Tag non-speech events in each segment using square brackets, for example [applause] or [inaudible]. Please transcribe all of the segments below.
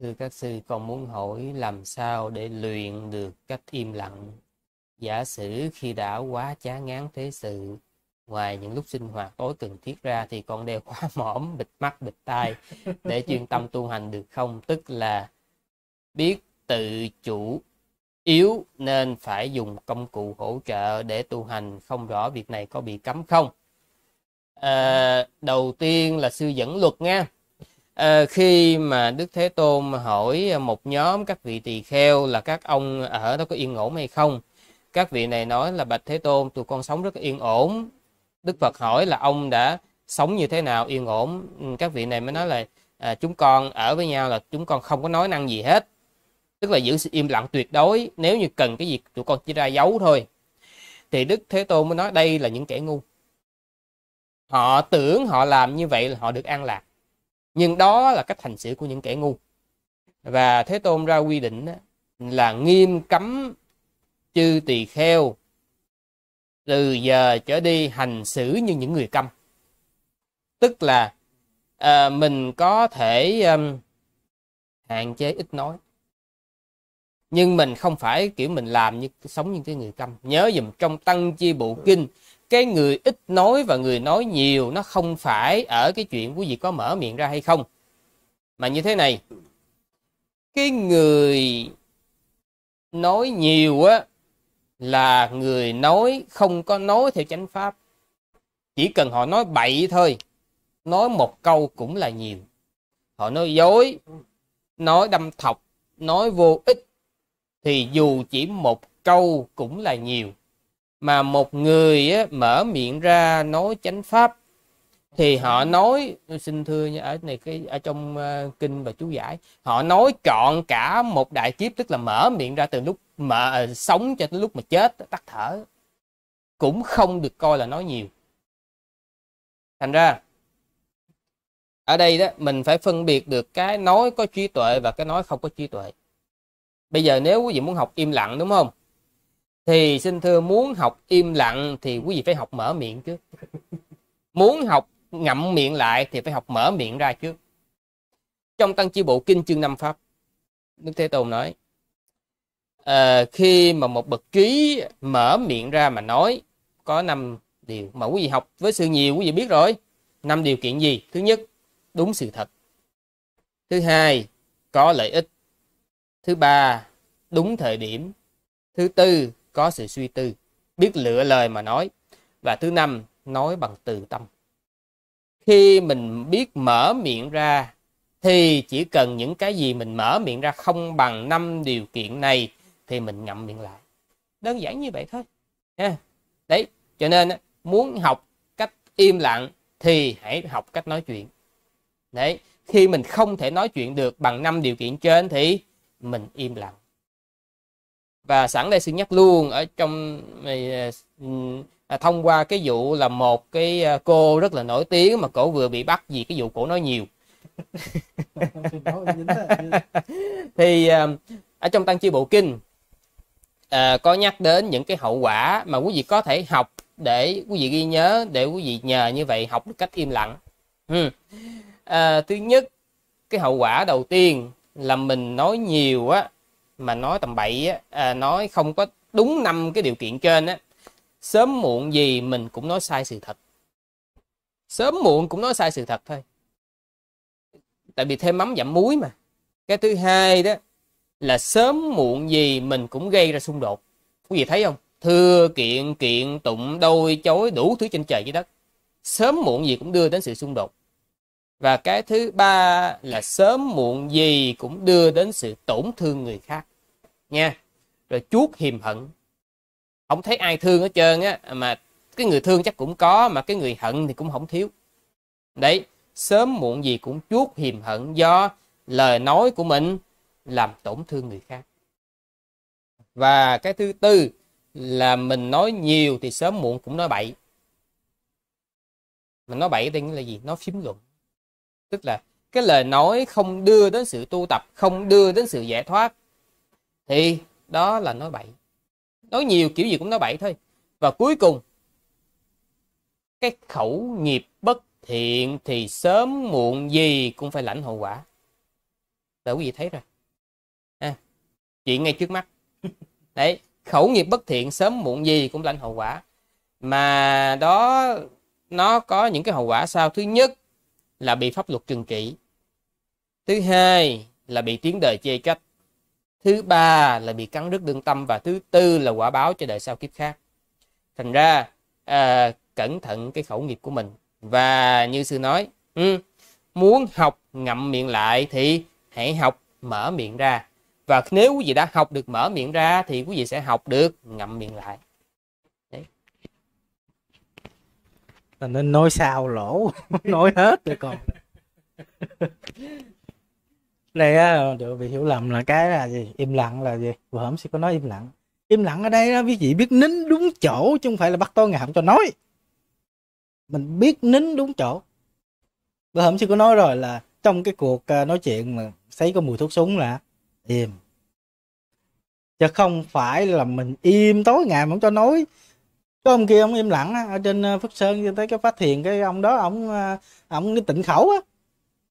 Thưa các sư, con muốn hỏi làm sao để luyện được cách im lặng. Giả sử khi đã quá chán ngán thế sự, ngoài những lúc sinh hoạt tối cần thiết ra thì con đeo khóa [laughs] mõm, bịt mắt, bịt tai để chuyên tâm tu hành được không? Tức là biết tự chủ yếu nên phải dùng công cụ hỗ trợ để tu hành không rõ việc này có bị cấm không à, đầu tiên là sư dẫn luật nha Ờ, khi mà đức thế tôn hỏi ờ, một nhóm các vị tỳ kheo là các ông ở đó có yên ổn hay không các vị này nói là bạch thế tôn tụi con sống rất yên ổn đức phật hỏi là ông đã sống như thế nào yên ổn ừ, các vị này mới nói là à, chúng con ở với nhau là chúng con không có nói năng gì hết tức là giữ sự im lặng tuyệt đối nếu như cần cái gì tụi con chỉ ra dấu thôi thì đức thế tôn mới nói đây là những kẻ ngu họ tưởng họ làm như vậy là họ được an lạc nhưng đó là cách hành xử của những kẻ ngu và thế tôn ra quy định là nghiêm cấm chư tỳ kheo từ giờ trở đi hành xử như những người câm tức là à, mình có thể um, hạn chế ít nói nhưng mình không phải kiểu mình làm như sống như cái người câm nhớ dùm trong tăng chi bộ kinh cái người ít nói và người nói nhiều nó không phải ở cái chuyện quý vị có mở miệng ra hay không mà như thế này cái người nói nhiều á là người nói không có nói theo chánh pháp chỉ cần họ nói bậy thôi nói một câu cũng là nhiều họ nói dối nói đâm thọc nói vô ích thì dù chỉ một câu cũng là nhiều mà một người á, mở miệng ra nói chánh pháp thì họ nói xin thưa nha ở này cái ở trong uh, kinh và chú giải họ nói chọn cả một đại kiếp tức là mở miệng ra từ lúc mà uh, sống cho tới lúc mà chết tắt thở cũng không được coi là nói nhiều thành ra ở đây đó mình phải phân biệt được cái nói có trí tuệ và cái nói không có trí tuệ bây giờ nếu quý vị muốn học im lặng đúng không thì xin thưa muốn học im lặng thì quý vị phải học mở miệng chứ muốn học ngậm miệng lại thì phải học mở miệng ra chứ trong tăng chi bộ kinh chương năm pháp đức thế tôn nói à, khi mà một bậc trí mở miệng ra mà nói có năm điều mà quý vị học với sự nhiều quý vị biết rồi năm điều kiện gì thứ nhất đúng sự thật thứ hai có lợi ích thứ ba đúng thời điểm thứ tư có sự suy tư, biết lựa lời mà nói. Và thứ năm, nói bằng từ tâm. Khi mình biết mở miệng ra thì chỉ cần những cái gì mình mở miệng ra không bằng năm điều kiện này thì mình ngậm miệng lại. Đơn giản như vậy thôi. Đấy, cho nên muốn học cách im lặng thì hãy học cách nói chuyện. Đấy, khi mình không thể nói chuyện được bằng năm điều kiện trên thì mình im lặng và sẵn đây xin nhắc luôn ở trong à, à, thông qua cái vụ là một cái à, cô rất là nổi tiếng mà cổ vừa bị bắt vì cái vụ cổ nói nhiều [laughs] thì ở trong tăng chi bộ kinh có nhắc đến những cái hậu quả mà quý vị có thể học để quý vị ghi nhớ để quý vị nhờ như vậy học được cách im lặng ừ. thứ nhất cái hậu quả đầu tiên là mình nói nhiều á mà nói tầm bậy á, à, nói không có đúng năm cái điều kiện trên á sớm muộn gì mình cũng nói sai sự thật sớm muộn cũng nói sai sự thật thôi tại vì thêm mắm giảm muối mà cái thứ hai đó là sớm muộn gì mình cũng gây ra xung đột quý vị thấy không thưa kiện kiện tụng đôi chối đủ thứ trên trời dưới đất sớm muộn gì cũng đưa đến sự xung đột và cái thứ ba là sớm muộn gì cũng đưa đến sự tổn thương người khác nha rồi chuốt hiềm hận không thấy ai thương hết trơn á mà cái người thương chắc cũng có mà cái người hận thì cũng không thiếu đấy sớm muộn gì cũng chuốt hiềm hận do lời nói của mình làm tổn thương người khác và cái thứ tư là mình nói nhiều thì sớm muộn cũng nói bậy mình nói bậy đây nghĩa là gì nói phím luận tức là cái lời nói không đưa đến sự tu tập không đưa đến sự giải thoát thì đó là nói bậy nói nhiều kiểu gì cũng nói bậy thôi và cuối cùng cái khẩu nghiệp bất thiện thì sớm muộn gì cũng phải lãnh hậu quả đã quý vị thấy rồi à, chuyện ngay trước mắt [laughs] đấy khẩu nghiệp bất thiện sớm muộn gì cũng lãnh hậu quả mà đó nó có những cái hậu quả sao thứ nhất là bị pháp luật trừng trị. Thứ hai là bị tiếng đời chê trách. Thứ ba là bị cắn đứt đương tâm và thứ tư là quả báo cho đời sau kiếp khác. Thành ra à, cẩn thận cái khẩu nghiệp của mình. Và như sư nói, ừ, muốn học ngậm miệng lại thì hãy học mở miệng ra. Và nếu quý vị đã học được mở miệng ra thì quý vị sẽ học được ngậm miệng lại. thành nên nói sao lỗ [laughs] nói hết rồi còn đây á được bị hiểu lầm là cái là gì im lặng là gì vừa hổm sẽ có nói im lặng im lặng ở đây đó quý vị biết nín đúng chỗ chứ không phải là bắt tôi ngạm cho nói mình biết nín đúng chỗ vừa hổm sư có nói rồi là trong cái cuộc à, nói chuyện mà thấy có mùi thuốc súng là im chứ không phải là mình im tối ngày không cho nói có ông kia ông im lặng á, ở trên ờ, Phước Sơn như tới cái phát hiện cái ông đó ông ờ, ông đi tịnh khẩu á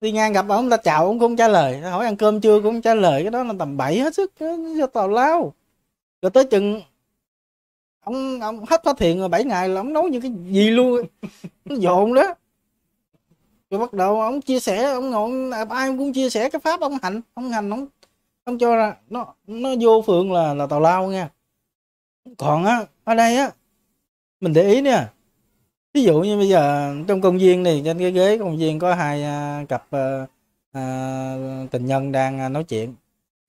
đi ngang gặp ông ta chào ông cũng trả lời hỏi ăn cơm chưa cũng trả lời cái đó là tầm bảy hết sức cho tào lao rồi tới chừng ông ông hết phát hiện rồi bảy ngày là ông nấu những cái gì luôn nó dồn đó rồi bắt đầu ông chia sẻ ông ngồi à, ai cũng chia sẻ cái pháp ông hành ông hành ông ông cho ra nó nó vô phượng là là tào lao nha còn á ở đây á mình để ý nè ví dụ như bây giờ trong công viên này trên cái ghế công viên có hai à, cặp uh, uh, tình nhân đang nói chuyện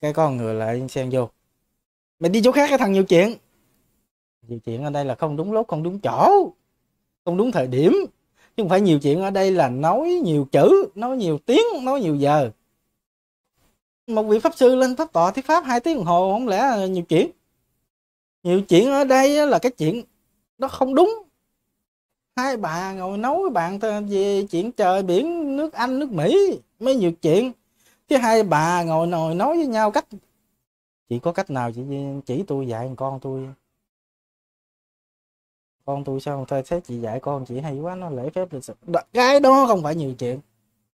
cái con người lại xem vô mày đi chỗ khác cái thằng nhiều chuyện nhiều chuyện ở đây là không đúng lúc không đúng chỗ không đúng thời điểm chứ không phải nhiều chuyện ở đây là nói nhiều chữ nói nhiều tiếng nói nhiều giờ một vị pháp sư lên pháp tọa thuyết pháp hai tiếng đồng hồ không lẽ nhiều chuyện nhiều chuyện ở đây là cái chuyện nó không đúng hai bà ngồi nói với bạn về chuyện trời biển nước anh nước mỹ mấy nhiều chuyện chứ hai bà ngồi ngồi nói với nhau cách chỉ có cách nào chỉ chỉ tôi dạy con tôi con tôi sao thôi thấy chị dạy con chị hay quá nó lễ phép lịch sự cái đó không phải nhiều chuyện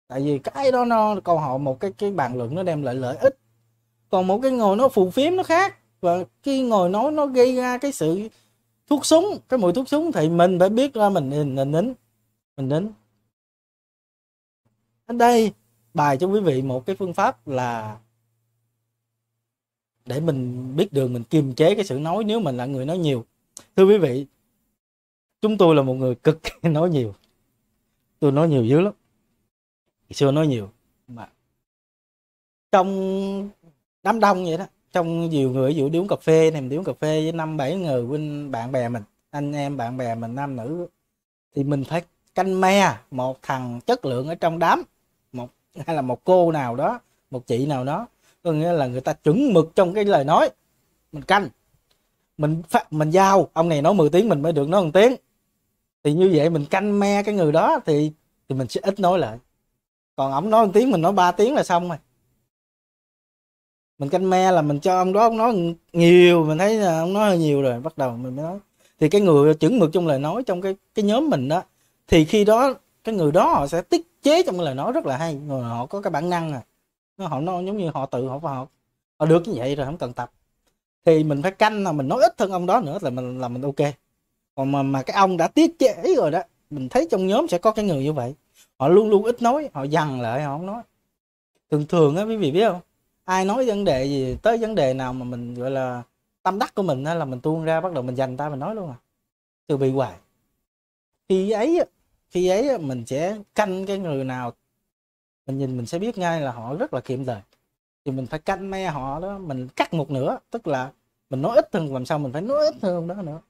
tại vì cái đó nó câu hỏi một cái cái bàn luận nó đem lại lợi ích còn một cái ngồi nó phù phiếm nó khác và khi ngồi nói nó gây ra cái sự thuốc súng cái mùi thuốc súng thì mình phải biết ra mình nên nín mình nín ở đây bài cho quý vị một cái phương pháp là để mình biết đường mình kiềm chế cái sự nói nếu mình là người nói nhiều thưa quý vị chúng tôi là một người cực [laughs] nói nhiều tôi nói nhiều dữ lắm xưa nói nhiều mà trong đám đông vậy đó trong nhiều người ví dụ đi uống cà phê này mình đi uống cà phê với năm bảy người huynh bạn bè mình anh em bạn bè mình nam nữ thì mình phải canh me một thằng chất lượng ở trong đám một hay là một cô nào đó một chị nào đó có nghĩa là người ta chuẩn mực trong cái lời nói mình canh mình phát mình giao ông này nói 10 tiếng mình mới được nói một tiếng thì như vậy mình canh me cái người đó thì thì mình sẽ ít nói lại còn ổng nói một tiếng mình nói ba tiếng là xong rồi mình canh me là mình cho ông đó ông nói nhiều mình thấy là ông nói hơi nhiều rồi bắt đầu mình mới nói thì cái người chuẩn mực trong lời nói trong cái cái nhóm mình đó thì khi đó cái người đó họ sẽ tiết chế trong lời nói rất là hay người họ có cái bản năng à họ nói giống như họ tự họ họ họ được như vậy rồi không cần tập thì mình phải canh là mình nói ít hơn ông đó nữa là mình là mình ok còn mà mà cái ông đã tiết chế rồi đó mình thấy trong nhóm sẽ có cái người như vậy họ luôn luôn ít nói họ dằn lại họ không nói thường thường á quý vị biết không ai nói vấn đề gì tới vấn đề nào mà mình gọi là tâm đắc của mình là mình tuôn ra bắt đầu mình dành ta mình nói luôn à từ bị hoài khi ấy khi ấy mình sẽ canh cái người nào mình nhìn mình sẽ biết ngay là họ rất là kiệm lời thì mình phải canh me họ đó mình cắt một nửa tức là mình nói ít hơn làm sao mình phải nói ít hơn đó nữa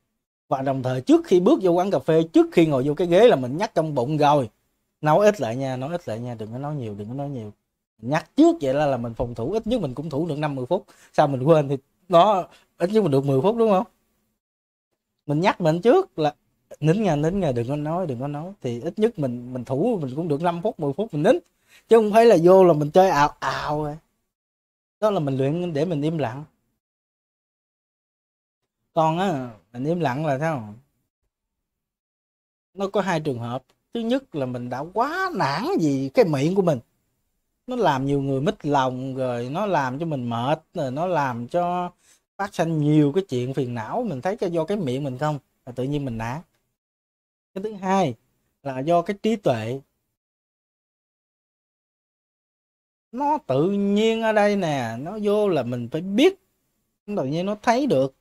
và đồng thời trước khi bước vô quán cà phê trước khi ngồi vô cái ghế là mình nhắc trong bụng rồi nói ít lại nha nói ít lại nha đừng có nói nhiều đừng có nói nhiều nhắc trước vậy là, là mình phòng thủ ít nhất mình cũng thủ được năm 10 phút sao mình quên thì nó ít nhất mình được 10 phút đúng không mình nhắc mình trước là nín nha nín nha đừng có nói đừng có nói thì ít nhất mình mình thủ mình cũng được 5 phút 10 phút mình nín chứ không phải là vô là mình chơi ào ào rồi à. đó là mình luyện để mình im lặng còn á mình im lặng là sao nó có hai trường hợp thứ nhất là mình đã quá nản gì cái miệng của mình nó làm nhiều người mít lòng rồi nó làm cho mình mệt rồi nó làm cho phát sinh nhiều cái chuyện phiền não mình thấy cho do cái miệng mình không là tự nhiên mình nản cái thứ hai là do cái trí tuệ nó tự nhiên ở đây nè nó vô là mình phải biết tự nhiên nó thấy được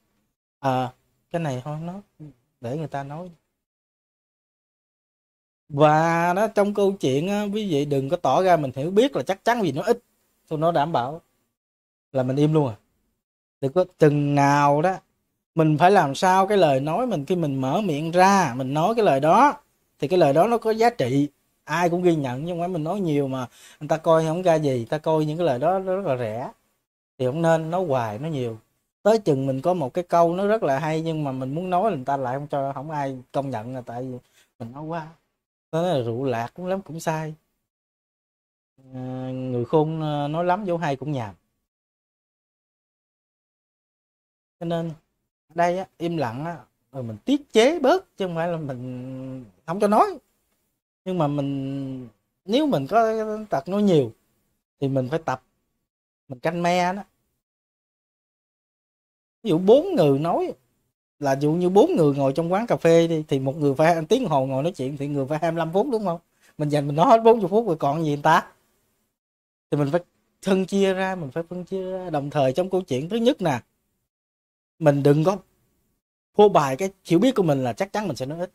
à cái này thôi nó để người ta nói và nó trong câu chuyện á, quý vị đừng có tỏ ra mình hiểu biết là chắc chắn vì nó ít tôi nó đảm bảo là mình im luôn à đừng có chừng nào đó mình phải làm sao cái lời nói mình khi mình mở miệng ra mình nói cái lời đó thì cái lời đó nó có giá trị ai cũng ghi nhận nhưng mà mình nói nhiều mà người ta coi không ra gì ta coi những cái lời đó nó rất là rẻ thì không nên nói hoài nói nhiều tới chừng mình có một cái câu nó rất là hay nhưng mà mình muốn nói là người ta lại không cho không ai công nhận là tại vì mình nói quá nó là rượu lạc cũng lắm cũng sai à, người khôn à, nói lắm vô hay cũng nhàm cho nên đây á, im lặng á, rồi mình tiết chế bớt chứ không phải là mình không cho nói nhưng mà mình nếu mình có tật nói nhiều thì mình phải tập mình canh me đó ví dụ bốn người nói là dụ như bốn người ngồi trong quán cà phê đi thì một người phải ăn tiếng hồ ngồi nói chuyện thì người phải 25 phút đúng không mình dành mình nói hết 40 phút rồi còn gì người ta thì mình phải phân chia ra mình phải phân chia ra đồng thời trong câu chuyện thứ nhất nè mình đừng có phô bài cái hiểu biết của mình là chắc chắn mình sẽ nói ít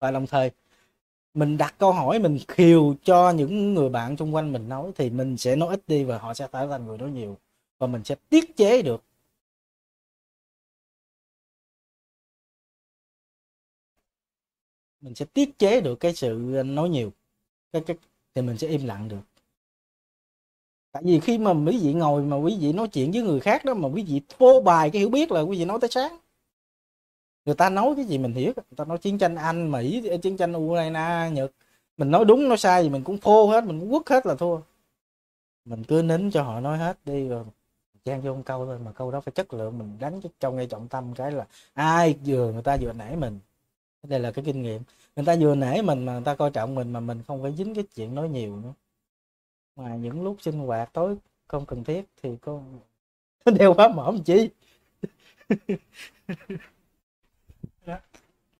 và đồng thời mình đặt câu hỏi mình khiêu cho những người bạn xung quanh mình nói thì mình sẽ nói ít đi và họ sẽ trở thành người nói nhiều và mình sẽ tiết chế được mình sẽ tiết chế được cái sự ờ, nói nhiều cái, cái thì mình sẽ im lặng được tại vì khi mà quý vị ngồi mà quý vị nói chuyện với người khác đó mà quý vị phô bài cái hiểu biết là quý vị nói tới sáng người ta nói cái gì mình hiểu người ta nói chiến tranh anh mỹ ờ, chiến tranh ukraine nhật mình nói đúng nói sai gì mình cũng phô hết mình cũng quất hết là thua mình cứ nín cho họ nói hết đi rồi trang vô một câu thôi mà câu đó phải chất lượng mình đánh cho ngay trọng tâm cái là ai vừa người ta vừa nãy mình đây là cái kinh nghiệm người ta vừa nể mình mà người ta coi trọng mình mà mình không phải dính cái chuyện nói nhiều nữa mà những lúc sinh hoạt tối không cần thiết thì con [laughs] đeo quá mỏm chi [laughs]